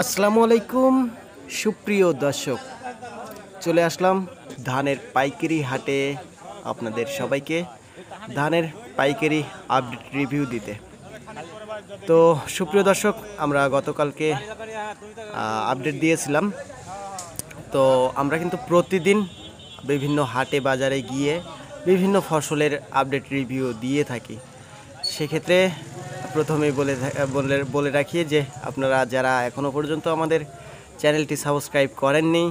আসসালামু আলাইকুম সুপ্রিয় দর্শক চলে আসলাম ধানের পাইকারি হাটে আপনাদের সবাইকে ধানের পাইকারি আপডেট রিভিউ দিতে তো সুপ্রিয় দর্শক আমরা গতকালকে আপডেট দিয়েছিলাম তো আমরা কিন্তু প্রতিদিন বিভিন্ন হাটে বাজারে গিয়ে বিভিন্ন ফসলের আপডেট রিভিউ দিয়ে থাকি সেক্ষেত্রে প্রথমেই বলে বলে বলে রাখি যে আপনারা যারা এখনও পর্যন্ত আমাদের চ্যানেলটি সাবস্ক্রাইব করেননি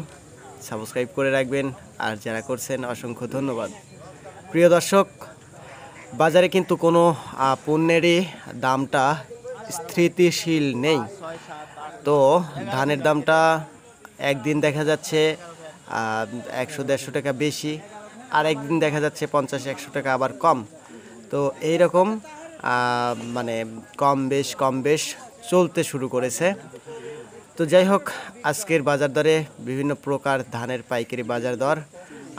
সাবস্ক্রাইব করে রাখবেন আর যারা করছেন অসংখ্য ধন্যবাদ প্রিয় দর্শক বাজারে কিন্তু কোনো পণ্যেরই দামটা স্থিতিশীল নেই তো ধানের দামটা একদিন দেখা যাচ্ছে একশো দেড়শো টাকা বেশি আর একদিন দেখা যাচ্ছে পঞ্চাশ একশো টাকা আবার কম তো এই রকম মানে কম বেশ কম বেশ চলতে শুরু করেছে তো যাই হোক আজকের বাজার দরে বিভিন্ন প্রকার ধানের পাইকারি বাজার দর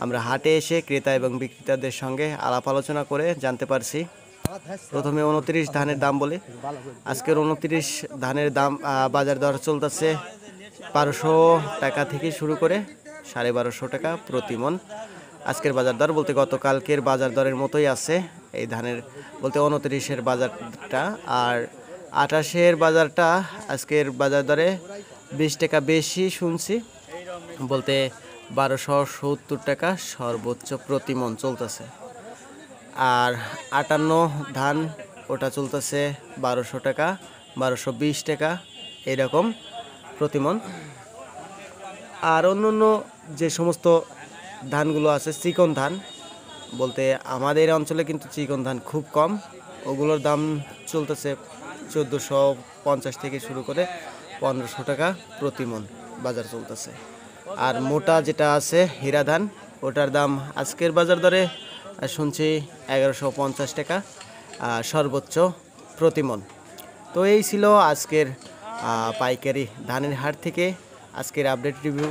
আমরা হাটে এসে ক্রেতা এবং বিক্রেতাদের সঙ্গে আলাপ আলোচনা করে জানতে পারছি প্রথমে উনত্রিশ ধানের দাম বলি আজকের উনত্রিশ ধানের দাম বাজার দর চলতেছে বারোশো টাকা থেকে শুরু করে সাড়ে বারোশো টাকা প্রতি মন আজকের বাজার দর বলতে গতকালকের বাজার দরের মতোই আছে এই ধানের বলতে উনত্রিশের বাজারটা আর আঠাশের বাজারটা আজকের বাজার দরে বিশ টাকা বেশি শুনছি বলতে বারোশো সত্তর টাকা সর্বোচ্চ প্রতিমন চলতেছে আর আটান্ন ধান ওটা চলতেছে বারোশো টাকা বারোশো বিশ টাকা এরকম প্রতিমন আর অন্য অন্য যে সমস্ত ধানগুলো আছে চিকন ধান বলতে আমাদের অঞ্চলে কিন্তু চিকন ধান খুব কম ওগুলোর দাম চলতেছে চোদ্দোশো পঞ্চাশ থেকে শুরু করে পনেরোশো টাকা প্রতি মন বাজার চলতেছে আর মোটা যেটা আছে হীরা ধান ওটার দাম আজকের বাজার দরে শুনছি এগারোশো পঞ্চাশ টাকা সর্বোচ্চ প্রতি মন তো এই ছিল আজকের পাইকারি ধানের হাট থেকে আজকের আপডেট রিভিউ